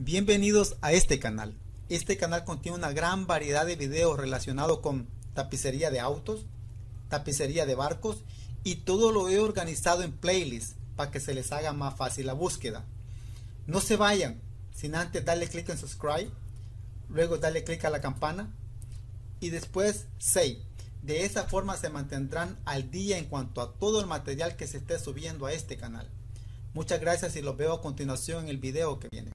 Bienvenidos a este canal. Este canal contiene una gran variedad de videos relacionados con tapicería de autos, tapicería de barcos y todo lo he organizado en playlist para que se les haga más fácil la búsqueda. No se vayan sin antes darle clic en subscribe, luego darle clic a la campana y después save. De esa forma se mantendrán al día en cuanto a todo el material que se esté subiendo a este canal. Muchas gracias y los veo a continuación en el video que viene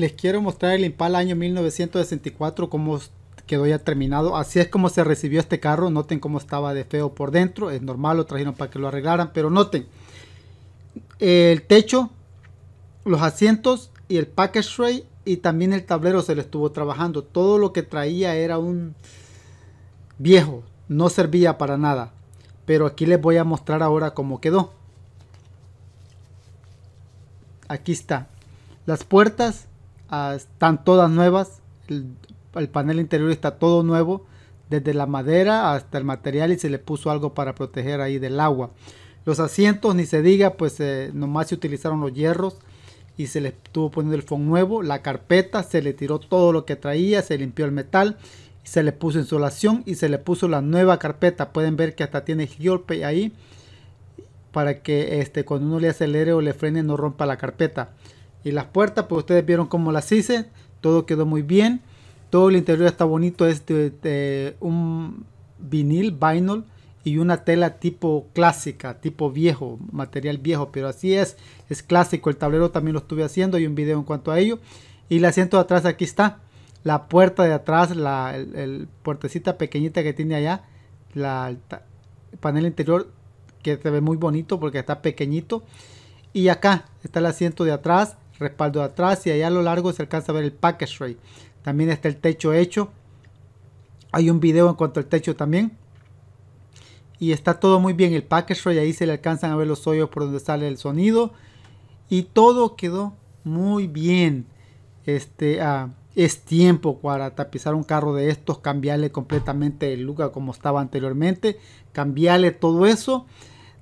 les quiero mostrar el impal año 1964 cómo quedó ya terminado. Así es como se recibió este carro. Noten cómo estaba de feo por dentro. Es normal, lo trajeron para que lo arreglaran. Pero noten el techo, los asientos y el package tray y también el tablero se le estuvo trabajando. Todo lo que traía era un viejo. No servía para nada. Pero aquí les voy a mostrar ahora cómo quedó. Aquí está. Las puertas Ah, están todas nuevas, el, panel interior está todo nuevo, desde la madera hasta el material y se le puso algo para proteger ahí del agua. Los asientos, ni se diga, pues eh, nomás se utilizaron los hierros y se le estuvo poniendo el fondo nuevo, la carpeta, se le tiró todo lo que traía, se limpió el metal, se le puso insolación y se le puso la nueva carpeta. Pueden ver que hasta tiene Giorpe ahí para que este, cuando uno le acelere o le frene no rompa la carpeta y las puertas, pues ustedes vieron cómo las hice, todo quedó muy bien, todo el interior está bonito, es de, un vinil, vinyl y una tela tipo clásica, tipo viejo, material viejo, pero así es, es clásico, el tablero también lo estuve haciendo, hay un video en cuanto a ello, y el asiento de atrás aquí está, la puerta de atrás, la el, puertecita pequeñita que tiene allá, la, el panel interior que se ve muy bonito porque está pequeñito, y acá está el asiento de atrás, respaldo de atrás y allá a lo largo se alcanza a ver el package tray. También está el techo hecho. Hay un video en cuanto al techo también. Y está todo muy bien el package tray. Ahí se le alcanzan a ver los hoyos por donde sale el sonido. Y todo quedó muy bien. Este, ah, es tiempo para tapizar un carro de estos, cambiarle completamente el lugar como estaba anteriormente, cambiarle todo eso,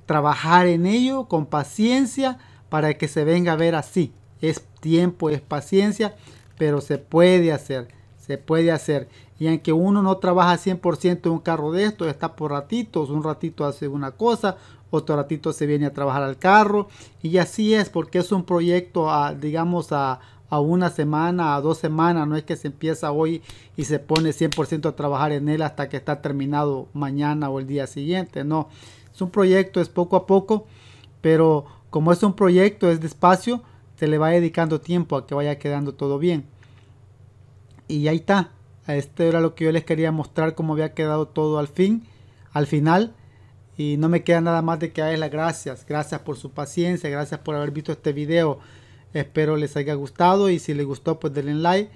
trabajar en ello con paciencia para que se venga a ver así, es tiempo, es paciencia, pero se puede hacer, se puede hacer. Y aunque uno no trabaja 100% en un carro de esto está por ratitos, un ratito hace una cosa, otro ratito se viene a trabajar al carro. Y así es, porque es un proyecto, a, digamos, a, a una semana, a dos semanas, no es que se empieza hoy y se pone 100% a trabajar en él hasta que está terminado mañana o el día siguiente, no. Es un proyecto, es poco a poco, pero como es un proyecto, es despacio, se le va dedicando tiempo a que vaya quedando todo bien. Y ahí está. este era lo que yo les quería mostrar cómo había quedado todo al fin, al final. Y no me queda nada más de que darles las gracias. Gracias por su paciencia, gracias por haber visto este video. Espero les haya gustado y si les gustó pues denle like.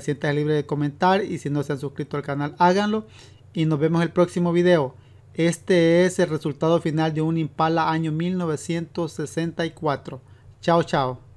Siéntanse libre de comentar y si no se han suscrito al canal háganlo. Y nos vemos el próximo video. Este es el resultado final de un Impala año 1964. Chao, chao.